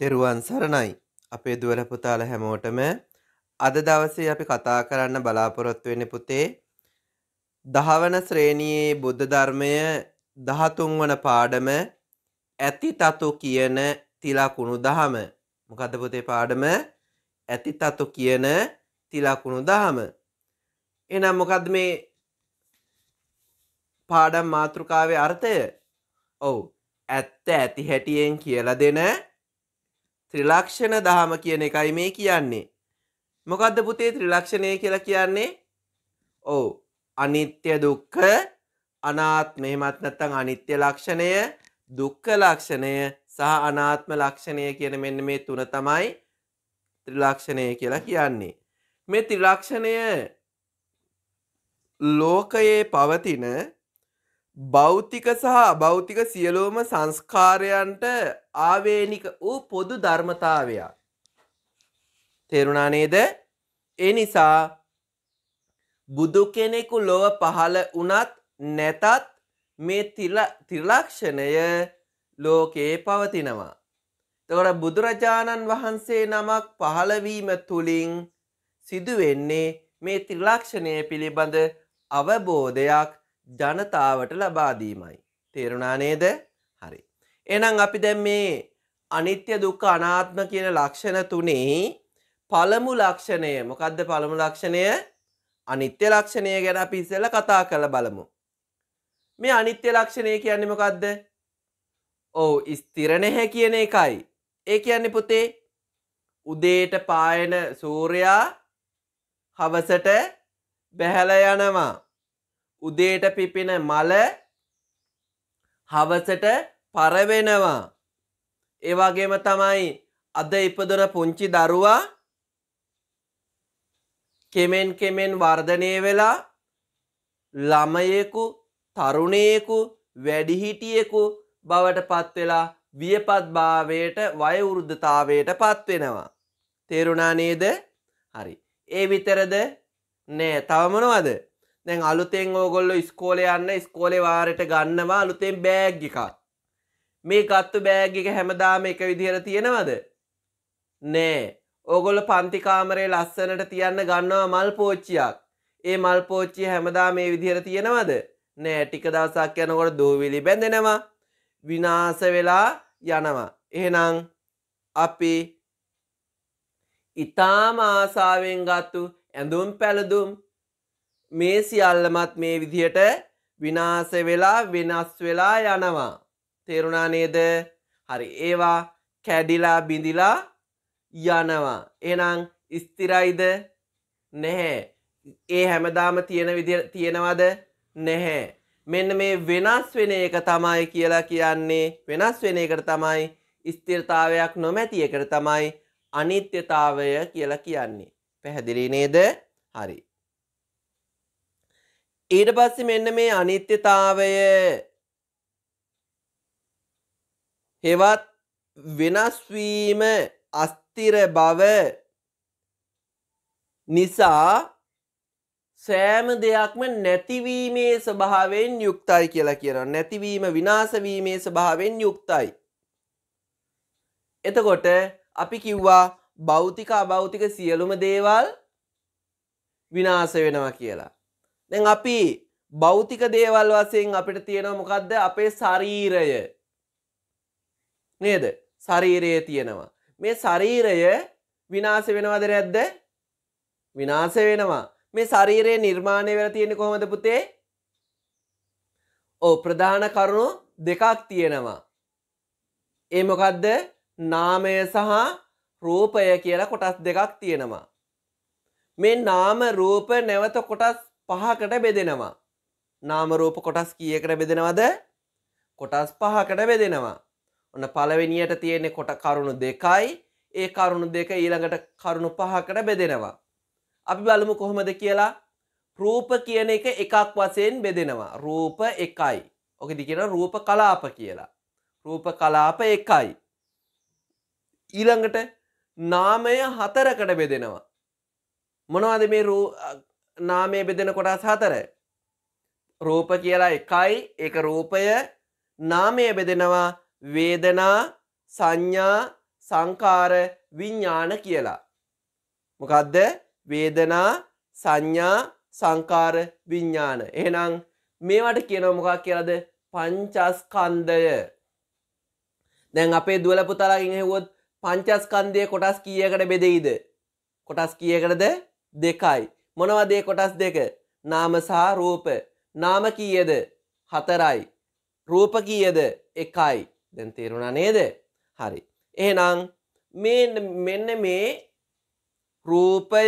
තෙරුවන් සරණයි අපේ දුවල පුතාල හැමෝටම අද දවසේ අපි කතා කරන්න බලාපොරොත්තු වෙන්නේ පුතේ දහවන ශ්‍රේණියේ බුද්ධ ධර්මය 13 වන පාඩම ඇති තතු කියන තිලකුණු දහම මොකද්ද පුතේ පාඩම ඇති තතු කියන තිලකුණු දහම එහෙනම් මොකද්ද මේ පාඩම් මාතෘකාවේ අර්ථය ඔව් ඇත්ත ඇති හැටියෙන් කියලා දෙන ත්‍රිලක්ෂණ දහම කියන එකයි මේ කියන්නේ. මොකක්ද පුතේ ත්‍රිලක්ෂණය කියලා කියන්නේ? ඔව්. අනිත්‍ය දුක්ඛ අනාත්ම එහෙමත් නැත්නම් අනිත්‍ය ලක්ෂණය, දුක්ඛ ලක්ෂණය සහ අනාත්ම ලක්ෂණය කියන මෙන්න මේ තුන තමයි ත්‍රිලක්ෂණය කියලා කියන්නේ. මේ ත්‍රිලක්ෂණය ලෝකයේ පවතින භෞතික සහ භෞතික සියලෝම සංස්කාරයන්ට ආවේනික වූ පොදු ධර්මතාවයක්. තේරුණා නේද? ඒ නිසා බුදු කෙනෙකු ලොව පහළ වුණත් නැතත් මේ ත්‍රිලක්ෂණය ලෝකයේ පවතිනවා. එතකොට බුදුරජාණන් වහන්සේ නමක් පහළ වීම තුලින් සිදුවෙන්නේ මේ ත්‍රිලක්ෂණය පිළිබඳ අවබෝධයක් ජනතාවට ලබා දීමයි. තේරුණා නේද? හරි. එහෙනම් අපි දැන් මේ අනිත්‍ය දුක්ඛ අනාත්ම කියන ලක්ෂණ තුනේ පළමු ලක්ෂණය මොකද්ද පළමු ලක්ෂණය? අනිත්‍ය ලක්ෂණය ගැන අපි ඉස්සෙල්ලා කතා කරලා බලමු. මේ අනිත්‍ය ලක්ෂණය කියන්නේ මොකද්ද? ඔව් ස්ථිර නැහැ කියන එකයි. ඒ කියන්නේ පුතේ උදේට පායන සූර්යා හවසට බැහැලා යනවා. උදේට පිපෙන මල හවසට පරවෙනවා. ඒ වගේම තමයි අද ඉපදෙන පුංචි දරුවා කෙමෙන් කෙමෙන් වර්ධනය වෙලා ළමයෙකු තරුණයෙකු වැඩිහිටියෙකු බවට පත් වෙලා වියපත් භාවයට වයවෘද්ධතාවයට පත් වෙනවා. තේරුණා නේද? හරි. ඒ විතරද? නෑ. තව මොනවද? දැන් අලුතෙන් ඕගොල්ලො ස්කෝල යන්න ස්කෝලේ වාරයට ගන්නවා අලුතෙන් බෑග්ගිකක් මේ ගත්තු බෑග්ගික හැමදාම එක විදිහර තියෙනවද නෑ ඕගොල්ල පන්තිකාමරේ ලස්සනට තියන්න ගන්නවා මල් පෝච්චියක් ඒ මල් පෝච්චිය හැමදා මේ විදිහර තියෙනවද නෑ ටික දවසක් යනකොට දූවිලි බැඳෙනවා විනාස වෙලා යනවා එහෙනම් අපි ඉතාම ආසාවෙන් ගත්තු ඇඳුම් පැළදුම් මේ සියල්ලමත් මේ විදිහට විනාස වෙලා වෙනස් වෙලා යනවා. තේරුණා නේද? හරි. ඒවා කැඩිලා බිඳිලා යනවා. එහෙනම් ස්ථිරයිද? නැහැ. ඒ හැමදාම තියෙන විදිහට තියෙනවද? නැහැ. මෙන්න මේ වෙනස් වෙන එක තමයි කියලා කියන්නේ වෙනස් වෙන එකට තමයි ස්ථිරතාවයක් නොමැති එකට තමයි අනිත්‍යතාවය කියලා කියන්නේ. පැහැදිලි නේද? හරි. ඊට පස්සේ මෙන්න මේ අනිත්‍යතාවය හෙවත් වෙනස්වීම අස්තිර බව නිසා සෑම දෙයක්ම නැතිවීමේ ස්වභාවයෙන් යුක්තයි කියලා කියනවා. නැතිවීම විනාශවීමේ ස්වභාවයෙන් යුක්තයි. එතකොට අපි කිව්වා භෞතික අභෞතික සියලුම දේවල් විනාශ වෙනවා කියලා. දැන් අපි භෞතික දේවල් වශයෙන් අපිට තියෙනවා මොකද්ද අපේ ශරීරය නේද ශරීරයේ තියෙනවා මේ ශරීරය විනාශ වෙනවද නැද්ද විනාශ වෙනවා මේ ශරීරය නිර්මාණය වෙලා තියෙන්නේ කොහොමද පුතේ ඔව් ප්‍රධාන කරුණු දෙකක් තියෙනවා ඒ මොකද්ද නාමය සහ රූපය කියලා කොටස් දෙකක් තියෙනවා මේ නාම රූප නැවත කොටස් පහකට බෙදෙනවා. නාමරූප කොටස් කියකට බෙදෙනවද කොටස් පහකට බෙදෙනවා. ඔන්න පළවෙනියට තියෙන්නේ කොට කරුණු දෙකයි ඒ කරුණු දෙක ඊළඟට කරුණු පහකට බෙදෙනවා. අපි බලමු කොහොමද කියලා රූප කියන එක එකක් වසයෙන් බෙදෙනවා. රූප එකයි. ඕකෙදි කියන රූප කලාප කියලා. රූප කලාප එකයි. ඊළඟට නාමය හතරකට බෙදෙනවා. මොනවද මේ නාමය බෙදෙන කොටස් හතර. රූප කියලා එකයි එක රූපය නාමය බෙදෙනවා වේදනා සංඥා සංකාර විඤ්ඥාන කියලා. මොකදද වේදනා සංඥා සංකාර විඤ්ඥාන. එහනම් මේවට කියනව මොකක් කියලද පංචස්කන්දය. දැන් අපේ දුවල පුතාලාගින් හෙවොත් පංචස්කන්දය කොටස් කියකට බෙදෙයිද. කොටස් කියකටද දෙකයි. මොනවදේ කොටස් දෙක නාම සහ රූප නාම කීයද හතරයි රූප කීයද එකයි දැන් තේරුණා නේද හරි එහෙනම් මේ මෙන්න මේ රූපය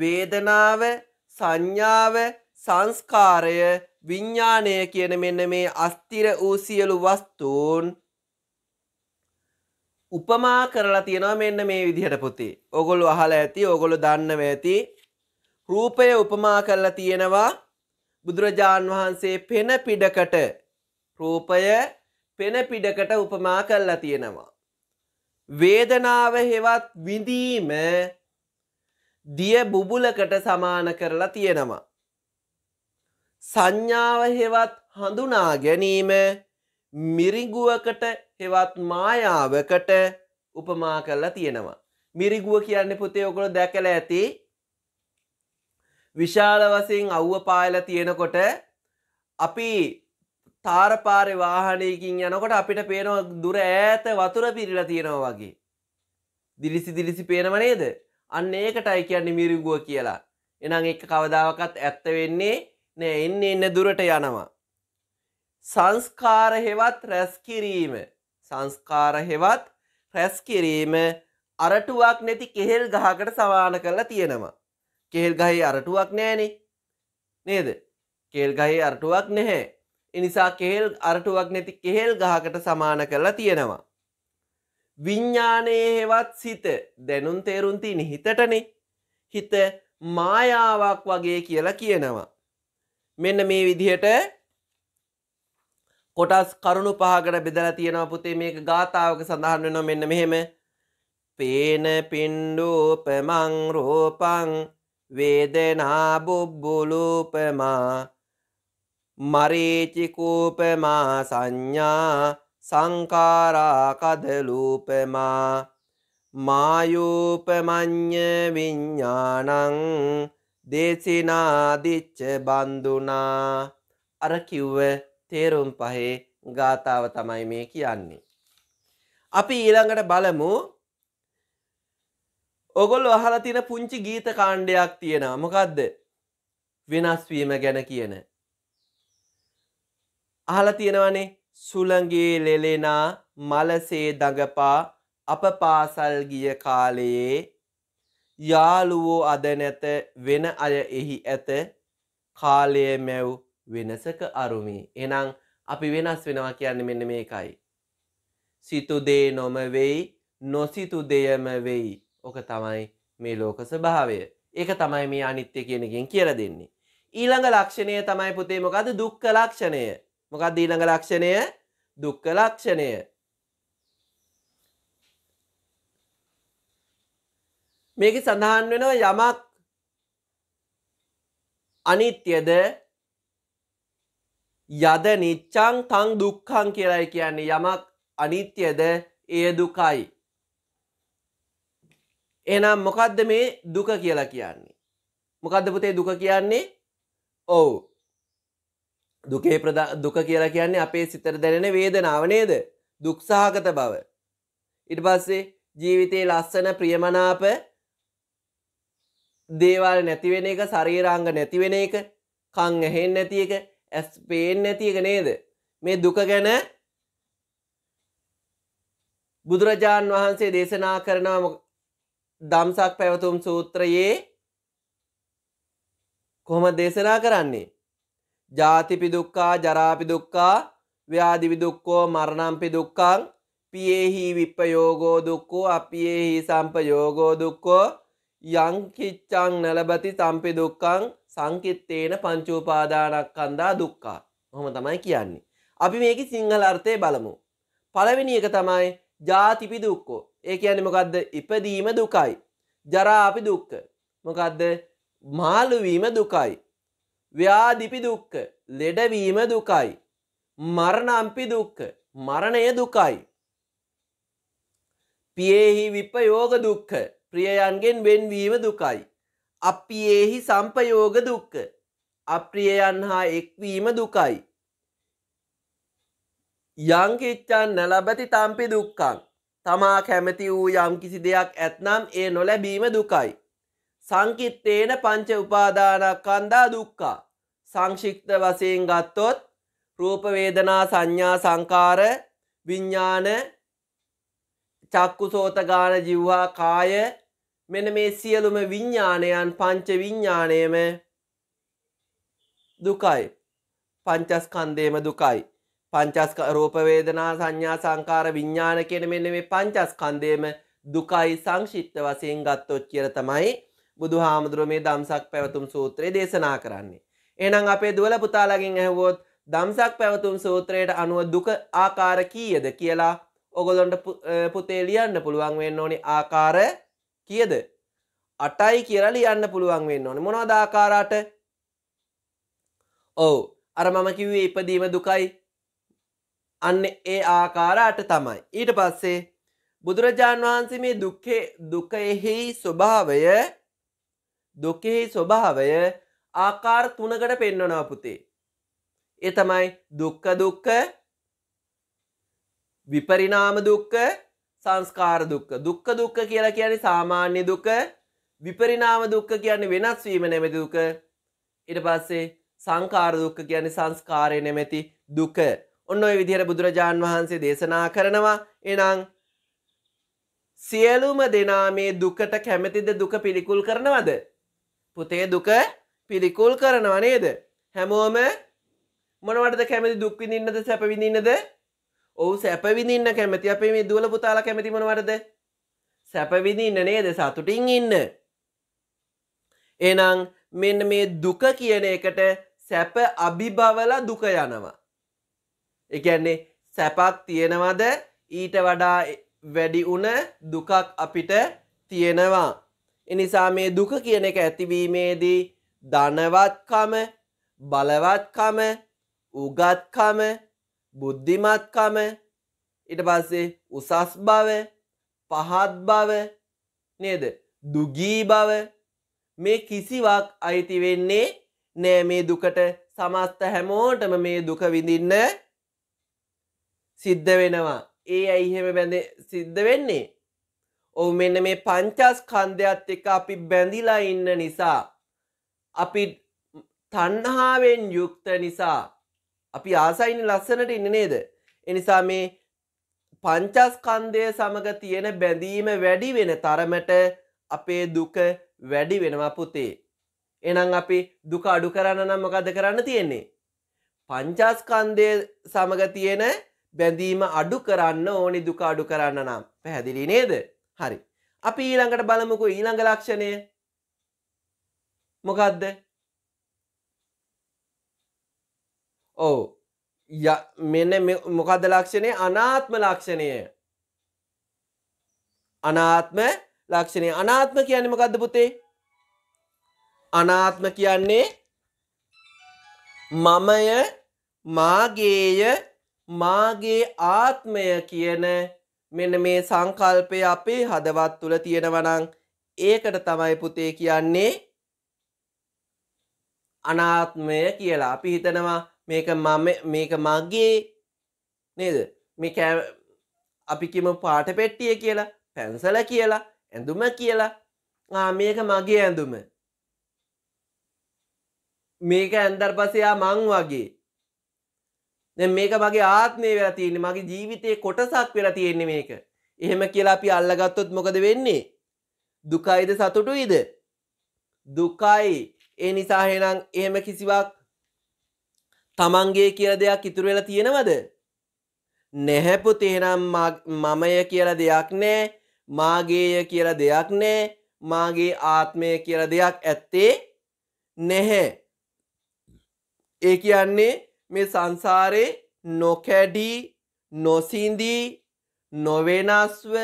වේදනාව සංඥාව සංස්කාරය විඤ්ඥානය කියන මෙන්න මේ අස්තිර වූ සියලු වස්තුූන් උපමා කරලා තියෙනවා මෙන්න මේ විදිහට පුති. ඔගොල්ලු අහලා ඇති, ඔගොල්ලු දන්නව ඇති. රූපය උපමා කරලා තියෙනවා බුදුරජාන් වහන්සේ පෙන පිඩකට රූපය පෙන පිඩකට උපමා කරලා තියෙනවා. වේදනාව හෙවත් විඳීම දිය බුබුලකට සමාන කරලා තියෙනවා. සංඥාව හෙවත් හඳුනා ගැනීම මිරිගුවකට හෙවත් මායාවකට උපමා කරලා තියෙනවා. මිරිගුව කියන්නේ පුතේ ඔයගොල්ලෝ දැකලා ඇති විශාල වසින් අව්ව පායල තියෙනකොට අපි තාරපාරය වාහනයකින් යනකොට අපිට පේනව දුර ඇත වතුර පිරිලා තියෙනවා වගේ. දිලිසි දිලිසි පේනව නේද අන්න ඒකටයි කියන්නේ මිරිගුව කියලා. එනම් එක කවදාවකත් ඇත්ත වෙන්නේ නෑ එන්න එන්න දුරට යනවා. සංස්කාර හෙවත් රැස්කිරීම සංස්කාර හෙවත් රැස්කිරීම අරටුවක් නැති කෙහෙල් ගහකට සමාන කරලා තියෙනවා. කෙල් ගහේ අරටුවක් නෑනේ නේද කෙල් ගහේ අරටුවක් නැහැ එනිසා කෙහෙල් අරටුවක් නැති කෙහෙල් ගහකට සමාන කරලා තියෙනවා විඤ්ඥානයේ හෙවත් සිත දැනුන් තේරුන්ති නිහිතටනේ හිත මායාවක් වගේ කියලා කියනවා මෙන්න මේ විදිහට කොටස් කරුණු පහකට බෙදලා තියෙනවා පුතේ මේක ගාථාවක සඳහන් වෙනවා මෙන්න මෙහෙම පේන පින්ඩෝපමං රෝපං වේදනා බුබ්බුලූපමා මරීචිකූපමා සංඥා සංකාරාකදලූපමා මායූපමං්්‍ය විඤ්ඥානං දේසිනාදිච්ච බන්දුනා අර කිව්ව තේරුම් පහේ ගාථාව තමයි මේ කියන්නේ. අපි ඊළඟට බලමු ඔගොල් අහල තින පුංචි ගීත කාණ්ඩයක් තියෙන මොකක්ද වෙනස්වීම ගැන කියන. අහල තියෙනවනේ සුළගේ ලෙලෙනා මලසේ දඟපා අප පාසල් ගිය කාලයේ යාළුවෝ අද නැත වෙන අය එහි ඇත කාලය මැව් වෙනසක අරුමි එනම් අපි වෙනස් වෙනවා කියන්න මෙන්න මේකයි. සිතුදේ නොමවෙයි නොසිතු දෙයම වෙයි ඕක තමයි මේ ලෝක ස්භාවය ඒක තමයි මේ අනිත්‍ය කියනකින් කියර දෙන්නේ. ඊළඟ ලක්ෂණය තමයි පුතේ මොකද දුක්ක ලක්ෂණය මොකක්ද ඊළඟ ලක්ෂණය දුක්ක ලක්ෂණය මේක සඳහන් වෙනවා යමක් අනිත්‍යද යද නිච්චං තං දුක්කං කියලයි කියන්නේ යමක් අනිත්‍යද එය දුකයි එනම් මොකක්ද මේ දුක කියලා කියන්නේ. මොකක්ද පුතේ දුක කියන්නේ ඔවු දුකේ දුක කියලා කියන්නේ අපේ සිතර දැනෙන වේදනාව නේද දුක්සාහගත බව. ඉට පස්සේ ජීවිතයේ ලස්සන ප්‍රියමනාප දේවල් නැතිවෙන එක සරීරංග නැතිවෙන එක කං ඇහෙන් නැති එක ඇස් පේෙන් නැති එක නේද මේ දුක ගැන බුදුරජාණන් වහන්සේ දේශනා කරනවා දම්සක් පැවතුම් සූත්‍රයේ කොහොම දේශනා කරන්නේ. ජාතිපිදුක්කා ජරාපිදුක්කා ව්‍යාදිවිදුක්කෝ මරණම්පිදුක්කං පියෙහි විප්පයෝගෝ දුක්කෝ අපියෙහි සම්පයෝගෝ දුක්කෝ යංකිච්චං නලබති සම්පිදුක්කං සංකිත්තේන පංචූපාදානක් කන්දා දුක්කා හොම තමයි කියන්නේ. අපි මේක සිංහල අර්ථය බලමු. පළවෙනි එක තමයි ජාතිපිදුක්කෝ ඒ කියන්නේ මොකද්ද ඉපදීම දුකයි. ජරා අපි දුක්ඛ. මොකද්ද? මාළු වීම දුකයි. ව්‍යාධිපි දුක්ඛ. ලෙඩවීම දුකයි. මරණම්පි දුක්ඛ. මරණය දුකයි. පියේහි විපයෝග දුක්ඛ. ප්‍රියයන්ගෙන් වෙන්වීම දුකයි. අප්පියේහි සම්පයෝග දුක්ඛ. අප්‍රියයන් හා එක්වීම දුකයි. යංකිච්චන් නැලබැති තම්පි දුක්කං තමා කැමති වූ යම් කිසි දෙයක් ඇත්නම් ඒ නොලැබීම දුකයි. සංකිත්තේන පංච උපාදානක් කන්දා දුක්කා. සංශික්ත වසයෙන් ගත්තොත් රූපවේදනා සංඥා සංකාර විඤ්ඥාන චක්කු සෝතගාන ජිව්වා කාය මෙන මේ සියලුම විඤ්ඥානයන් පංච විඤ්ඥානයම දුකයි පංචස්කන්දේම දුකයි පංචස් රූපවේදනා සංඥා සංකාර විඤ්ඥාන කෙන මෙන්න මේ පංචස් කන්දේම දුකයි සංශිත්ත වසයෙන් ගත්තොත් කියර තමයි බුදු හාමුදුරුව මේ දම්සක් පැවතුම් සූත්‍රයේ දේශනා කරන්නේ. එනම් අපේ දුවල පුතාලගින් ඇහවෝත් දම්සක් පැවතුම් සූත්‍රයට අනුව දුක ආකාර කීයද කියලා ඔගොලොන්ට පුතේ ලියන්න පුළුවන් වෙන්න ඕනි ආකාර කියද. අටයි කියලා ලියන්න පුළුවන් වෙන්න ඕනි මොනවාදාකාරාට ඔවු අර මම කිව්වේ ඉපදීම දුකයි අන්න ඒ ආකාරාට තමයි. ඊට පස්සේ බුදුරජාන් වහන්සේ මේ දුක්කේ දුකයෙහි ස්වභාවය දුකෙහි ස්වභාවය ආකාර තුනකට පෙන්වනා පුතේ. ඒ තමයි දුක්ඛ දුක්ඛ විපරිණාම දුක්ඛ සංස්කාර දුක්ඛ දුක්ඛ දුක්ඛ කියලා කියන්නේ සාමාන්‍ය දුක විපරිණාම දුක්ඛ කියන්නේ වෙනස් වීම නැමැති දුක ඊට පස්සේ සංකාර දුක්ඛ කියන්නේ සංස්කාරය නැමැති දුක ඔන්න ඔය විදිහට බුදුරජාන් වහන්සේ දේශනා කරනවා එනං සියලුම දෙනා මේ දුකට කැමැතිද දුක පිළිකුල් කරනවද පුතේ දුක පිළිකුල් කරනවා නේද හැමෝම මොනවටද කැමති දුක් විඳින්නද සැප විඳින්නද ඔව් සැප විඳින්න කැමති අපේ මේ දුවල පුතාලා කැමති මොනවටද සැප විඳින්න නේද සතුටින් ඉන්න එහෙනම් මෙන්න මේ දුක කියන එකට සැප අභිභවලා දුක යනවා එකන්නේ සැපක් තියෙනවද ඊට වඩා වැඩි වුණ දුකක් අපිට තියෙනවා. එනිසා මේ දුක කියන එක ඇතිවීමේදී ධනවත්කම බලවත්කම උගත්කම බුද්ධිමත්කම ඊට පස්සේ උසස් බව පහත් බව නේද දුගී බව මේ කිසිවක් අයිති වෙන්නේ නෑ මේ දුකට සමස්ත හැමෝටම මේ දුක විඳින්න සිද්ධ වෙනවා ඒ ඇයිහෙම බැඳ සිද්ධ වෙන්නේ ඔවු මෙන්න මේ පංචස් කන්දයක්ත් එක අපි බැඳිලා ඉන්න නිසා අපි තන්හාාවෙන් යුක්ත නිසා අපි ආසයින ලස්සනට ඉන්න නේද එනිසා මේ පංචස්කන්දය සමඟ තියෙන බැඳීම වැඩි වෙන තරමට අපේ දුක වැඩි වෙනවා පුතේ එනම් අපි දුක අඩු කරන්න නම් මොකද කරන්න තියෙන්නේ පංචස්කන්දය සමඟ තියෙන බැඳීම අඩු කරන්න ඕනි දුක අඩු කරන්න නම් පැහැදිලි නේද හරි අපි ඊළඟට බලමුකු ඊළඟ ලක්ෂණය මොකක්ද ඕ ය මෙන්න මොකද ලක්ෂණය අනාත්ම ලක්ෂණය අනාත්ම ලක්ෂණය අනාත්ම කියන්නේ මොකක්ද පුතේ අනාත්ම කියන්නේ මමය මාගේය මාගේ ආත්මය කියන මෙන්න මේ සංකල්පය අපේ හදවත් තුළ තියෙනවනං ඒකට තමයි පුතේ කියන්නේ අනාත්මය කියලා අපි හිතනවා මේක මම මේක මගේ නේද මේ අපිකිම පාට පෙට්ටිය කියලා පැන්සල කියලා ඇඳුම කියලා මේක මගේ ඇඳුම මේක ඇන්දර් පසයා මං වගේ දැ මේක මගේ ආත්මය වෙලා තියෙන්නේ මගේ ජීවිතයේ කොටසක් වෙලා තියෙන්නේ මේක එහෙම කියලා අපි අල්ලගත්තොත් මොකද වෙන්නේ දුකයිද සතුටුයිද දුකයි ඒ නිසා හෙනම් එහෙම කිසිවක් තමන්ගේ කියල දෙයක් ඉතුරු වෙලා තියෙනවද නැහැපු තේනම් මමය කියල දෙයක් නෑ මාගේය කියල දෙයක් නෑ මාගේ ආත්මය කියල දෙයක් ඇත්තේ නැහැ ඒ කියන්නේ මේ සංසාරේ නොකැඩී නොසිඳී නොවෙනස්ව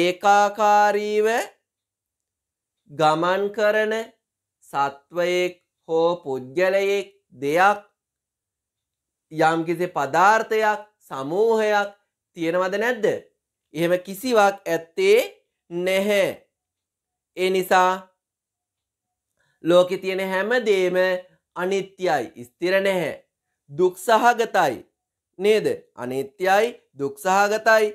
ඒකාකාරීව ගමන් කරන සත්වයෙක් හෝ පුද්ගලයෙක් දෙයක් යම්කිසි පදාර්ථයක් සමූහයක් තියෙනවද නැද්ද? එහෙම කිසිවක් ඇත්තේ නැහැ. ඒ නිසා ලෝකෙ තියෙන හැම දෙෙම අනිත්‍යයි ස්ථිර නැහැ දුක්සහගතයි නේද අනිත්‍යයි දුක්සහගතයි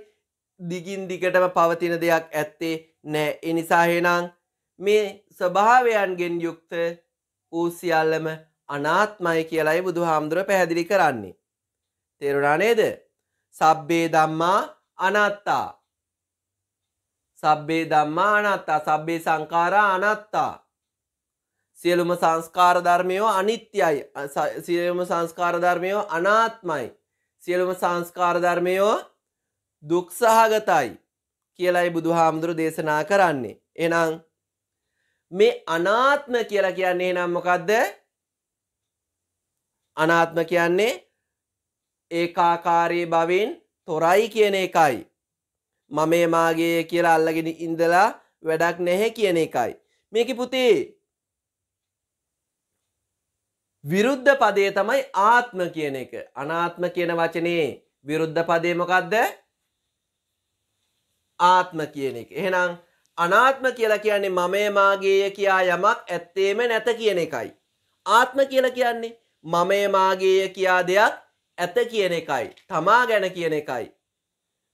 දිගින් දිගටම පවතින දෙයක් ඇත්තේ නෑ එනිසාහෙනං මේ ස්වභාවයන්ගෙන් යුක්ත වූ සියල්ලම අනාත්මයි කියලයි බුදු හාමුදුර පැහැදිලි කරන්නේ. තෙරුණා නේද සබ්බේ දම්මා අනත්තා සබ්බේ දම්මා අනත්තා සබ්බේ සංකාරා අනත්තා සියලුම සංස්කාර ධර්මයෝ අනිත්‍යයි සියලුම සංස්කාර ධර්මයෝ අනාත්මයි සියලුම සංස්කාර ධර්මයෝ දුක් සහගතයි කියලයි බුදුහාමුදුරු දේශනා කරන්නේ එහෙනම් මේ අනාත්ම කියලා කියන්නේ එහෙනම් මොකද්ද අනාත්ම කියන්නේ ඒකාකාරී භවෙන් තොරයි කියන එකයි මමේ මාගේ කියලා අල්ලගෙන ඉඳලා වැඩක් නැහැ කියන එකයි මේක පුතේ විරුද්ධ පදය තමයි ආත්ම කියන එක. අනාත්ම කියන වචනේ විරුද්ධ පදේ මොකක්ද? ආත්ම කියන එක. එහෙනම් අනාත්ම කියලා කියන්නේ මමය මාගේය කියා යමක් ඇත්තේම නැත කියන එකයි. ආත්ම කියලා කියන්නේ මමය මාගේය කියා දෙයක් ඇත කියන එකයි. තමා ගැන කියන එකයි.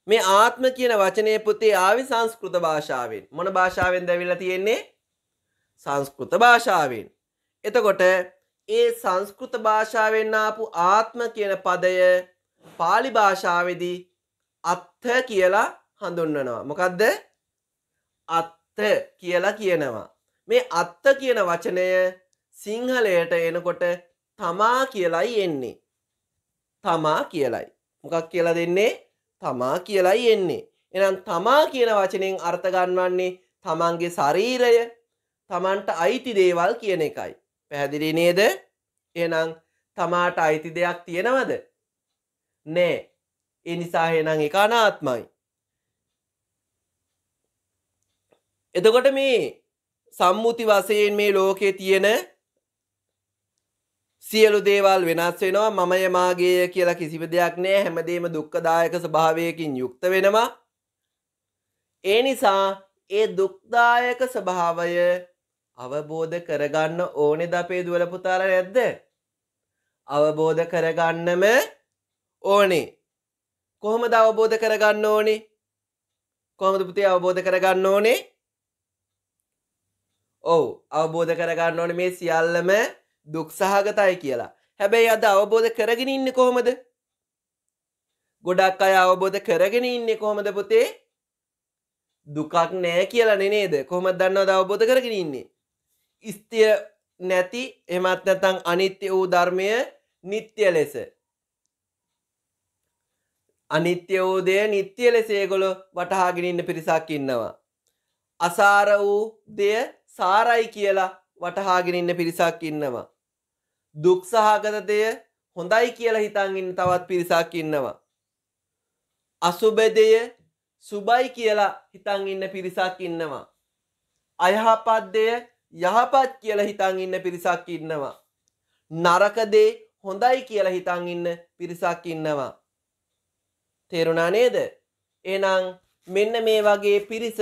මේ ආත්ම කියන වචනය පුතේ ආවි සංස්කෘත භාෂාවෙන්. මොන භාෂාවෙන්ද ඇවිල්ලා තියෙන්නේ? සංස්කෘත භාෂාවෙන්. එතකොට ඒ සංස්කෘත භාෂාවෙන් ආපු ආත්ම කියන පදය පාලි භාෂාවේදී අත්ථ කියලා හඳුන්වනවා. මොකද්ද? අත්ථ කියලා කියනවා. මේ අත්ථ කියන වචනය සිංහලයට එනකොට තමා කියලයි එන්නේ. තමා කියලයි. මොකක් කියලා දෙන්නේ? තමා කියලයි එන්නේ. එහෙනම් තමා කියන වචනෙන් අර්ථ ගන්නවන්නේ තමන්ගේ ශරීරය, තමන්ට අයිති දේවල් කියන එකයි. පැහැදිලි නේද එනම් තමාට අයිති දෙයක් තියෙනවද නෑ ඒ නිසා එනම් එක අනාත්මයි එතකොට මේ සම්මුති වසයෙන් මේ ලෝකේ තියෙන සියලු දේවල් වෙනස් වෙනවා මමය මාගේය කියලා කිසිව දෙයක් නෑ හැමදේම දුක්ඛදායක ස්වභාවයකින් යුක්ත වෙනවා ඒ නිසා ඒ දුක්දායක ස්වභාවය අවබෝධ කරගන්න ඕනෙද අපේ දුවල පුතාලා නැද්ද? අවබෝධ කරගන්නම ඕනේ. කොහොමද අවබෝධ කරගන්න ඕනේ? කොහොමද පුතේ අවබෝධ කරගන්න ඕනේ? ඔව් අවබෝධ කරගන්න ඕනේ මේ සියල්ලම දුක් සහගතයි කියලා. හැබැයි අද අවබෝධ කරගෙන ඉන්නේ කොහොමද? ගොඩක් අය අවබෝධ කරගෙන ඉන්නේ කොහොමද පුතේ? දුකක් නෑ කියලනේ නේද කොහොමද දන්නවද අවබෝධ කරගෙන ඉන්නේ ස්තිය නැති එමත් නැතන් අනිත්‍ය වූ ධර්මය නිත්‍ය ලෙස අනිත්‍ය වූදය නිත්‍ය ලෙස ඒගොලො වටහාගෙනඉන්න පිරිසක් ඉන්නවා. අසාර වූ දෙය සාරයි කියලා වටහාගෙනඉන්න පිරිසක් ඉන්නවා. දුක්සහගත දෙය හොඳයි කියලා හිතන්ඉන්න තවත් පිරිසක් ඉන්නවා. අසුබෙදය සුබයි කියලා හිතන් ඉන්න පිරිසක් ඉන්නවා. අයහපත් දෙය යහපත් කියලා හිතන් ඉන්න පිරිසක් ඉන්නවා. නරක දේ හොඳයි කියලා හිතන් ඉන්න පිරිසක් ඉන්නවා. තේරුණා නේද? එහෙනම් මෙන්න මේ වගේ පිරිස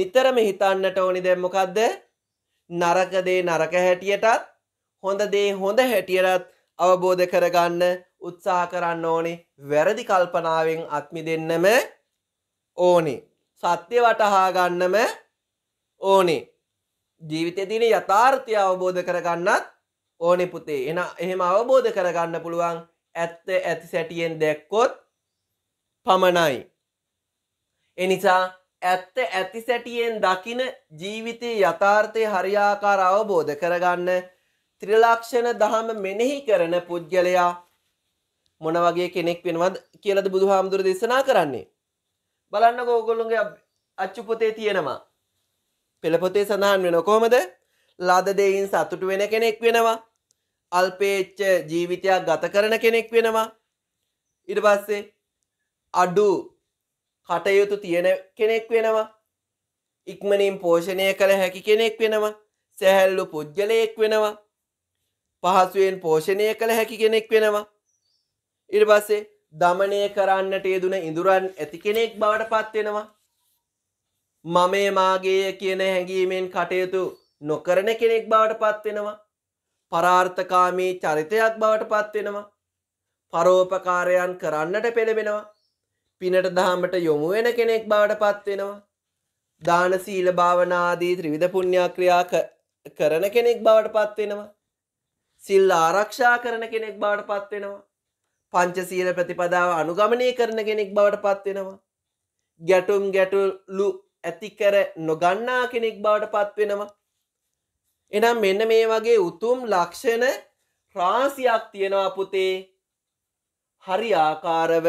නිතරම හිතන්නට ඕනි දැන් මොකද්ද? නරක දේ නරක හැටියටත් හොඳ දේ හොඳ හැටියටත් අවබෝධ කරගන්න උත්සාහ කරන්න ඕනේ. වැරදි කල්පනාවෙන් අත්මි දෙන්නම ඕනේ. සත්‍ය වටහා ගන්නම ඕනේ. ජීවිතය තින යථාර්ථය අවබෝධ කරගන්නත් ඕනෙ පුතේ එන එහෙම අවබෝධ කරගන්න පුළුවන් ඇත්ත ඇති සැටියෙන් දැක්කොත් පමණයි. එනිසා ඇත්ත ඇති සැටියෙන් දකින ජීවිතය යථාර්ථය හරියාකාර අවබෝධ කරගන්න ත්‍රිලක්ෂණ දහම මෙනෙහි කරන පුද්ගලයා මොන වගේ කෙනෙක් වෙනවද කියලද බුදු හාමුදුර දෙසනා කරන්නේ. බලන්න ගෝගොල්ලුන්ගේ අච්චුපොතේ තියෙනවා පෙළපොතේ සඳහන් වෙන කොහොමද ලද දෙයින් සතුටු වෙන කෙනෙක් වෙනවා අල්පේච්ච ජීවිතයක් ගත කරන කෙනෙක් වෙනවා ඉට පස්සේ අඩු කටයුතු තියෙන කෙනෙක් වෙනවා ඉක්මනින් පෝෂණය කළ හැකි කෙනෙක් වෙනවා සැහැල්ලු පුද්ගලයෙක් වෙනවා පහසුවෙන් පෝෂණය කළ හැකි කෙනෙක් වෙනවා ඉට පස්සේ දමනය කරන්නට යෙදුන ඉඳුරන් ඇති කෙනෙක් බවට පත්වෙනවා මමේ මාගේය කියන හැඟීමෙන් කටයුතු නොකරන කෙනෙක් බවට පත්වෙනවා. පරාර්ථකාමී චරිතයක් බවට පත්වෙනවා. පරෝපකාරයන් කරන්නට පෙළබෙනවා. පිනට දහමට යොමු වෙන කෙනෙක් බවට පත්වෙනවා. දාන සීල භාවනාදී ත්‍රිවිධ පුණ්‍යාක්‍රියා කරන කෙනෙක් බවට පත්වෙනවා. සිල් ආරක්ෂා කරන කෙනෙක් බවට පත්වෙනවා. පංචශීල ප්‍රතිපදාව අනුගමනය කරන කෙනෙක් බවට පත්වෙනවා. ගැටුම් ගැටලු ඇතිකර නොගන්නා කෙනෙක් බවට පත්වෙනවා. එනම් මෙන්න මේ වගේ උතුම් ලක්ෂණ රාසියක් තියෙනවා පුතේ හරි ආකාරව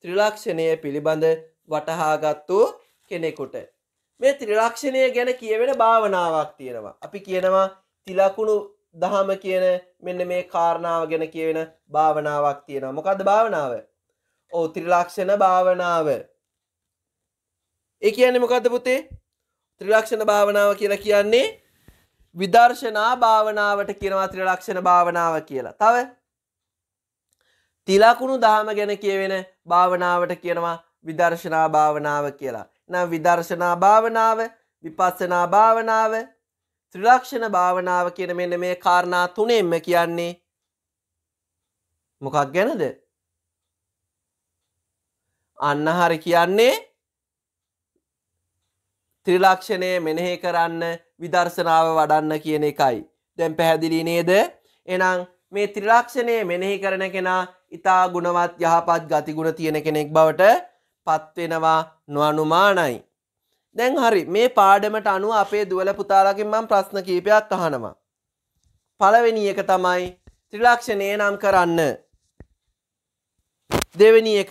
ත්‍රිලක්ෂණය පිළිබඳ වටහාගත්තු කෙනෙකුට. මේ ත්‍රිලක්ෂණය ගැන කියවෙන භාවනාවක් තියෙනවා. අපි කියනවා තිලකුණු දහම කියන මෙන්න මේ කාරණාව ගැන කියවෙන භාවනාවක් තියෙනවා. මොකද භාවනාව? ඕ ත්‍රිලක්ෂණ භාවනාව. ඒ කියන්නේ මොකද්ද පුතේ? ත්‍රිලක්ෂණ භාවනාව කියලා කියන්නේ විදර්ශනා භාවනාවට කියනවා ත්‍රිලක්ෂණ භාවනාව කියලා. තව තිලකුණු දහම ගැන කියවෙන භාවනාවට කියනවා විදර්ශනා භාවනාව කියලා. නම් විදර්ශනා භාවනාව, විපස්සනා භාවනාව, ත්‍රිලක්ෂණ භාවනාව කියන මෙන්න මේ කාරණා තුනෙන්ම කියන්නේ මොකක් ගැනද? අන්න හරි කියන්නේ ත්‍රිලක්ෂණය මෙනෙහි කරන්න විදර්ශනාව වඩන්න කියන එකයි. දැන් පැහැදිලි නේද? එහෙනම් මේ ත්‍රිලක්ෂණය මෙනෙහි කරන කෙනා ඊතා ගුණවත් යහපත් ගතිගුණ තියෙන කෙනෙක් බවට පත් වෙනවා නොඅනුමානයි. දැන් හරි මේ පාඩමට අනුව අපේ දුවල පුතාලාගෙන් මම ප්‍රශ්න කීපයක් අහනවා. පළවෙනි එක තමයි ත්‍රිලක්ෂණය නම් කරන්න. දෙවෙනි එක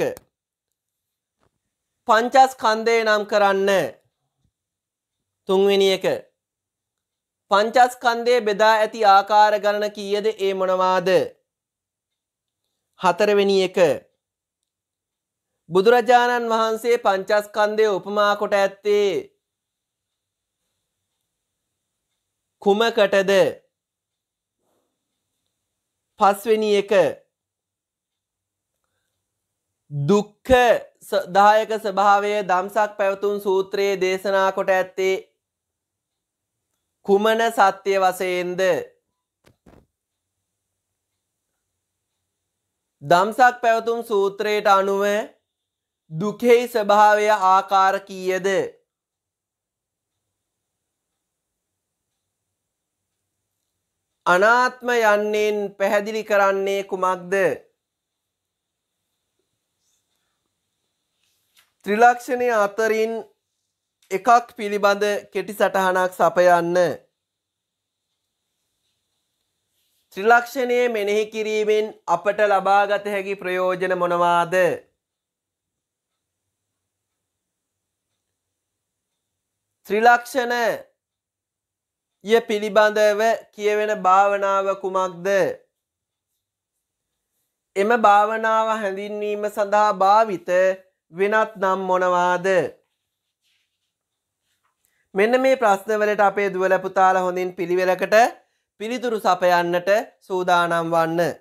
පංචස්කන්ධය නම් කරන්න තුන්වෙනි එක පංචස්කන්දය බෙදා ඇති ආකාර ගණන කීයද ඒ මොනවාද හතරවෙනි එක බුදුරජාණන් වහන්සේ පංචස්කන්දය උපමා කොට ඇත්තේ කුමකටද පස්වෙනි එක දුක්ඛ දායක ස්වභාවය දම්සක් පැවතුම් සූත්‍රයේ දේශනා කොට ඇත්තේ කුමන සත්‍ය වශයෙන්ද දම්සක් පැවතුම් සූත්‍රයට අනුව දුකෙහි ස්වභාවය ආකාර කීයද අනාත්ම යන්නෙන් පැහැදිලි කරන්නේ කුමක්ද ත්‍රිලක්ෂණය අතරින් එකක් පිළිබඳ කෙටි සටහනක් සපයන්න. ත්‍රිලක්ෂණය මෙනෙහි කිරීමෙන් අපට ලබාගත හැකි ප්‍රයෝජන මොනවාද? ත්‍රිලක්ෂණය පිළිබඳව කියවෙන භාවනාව කුමක්ද? එම භාවනාව හැඳින්වීම සඳහා භාවිත වෙනත් නම් මොනවාද? මෙන්න මේ ප්‍රශ්නවලට අපේ දුවල පුතාල හොඳින් පිළිවෙලකට පිළිතුරු සපයන්නට සූදානම් වන්න.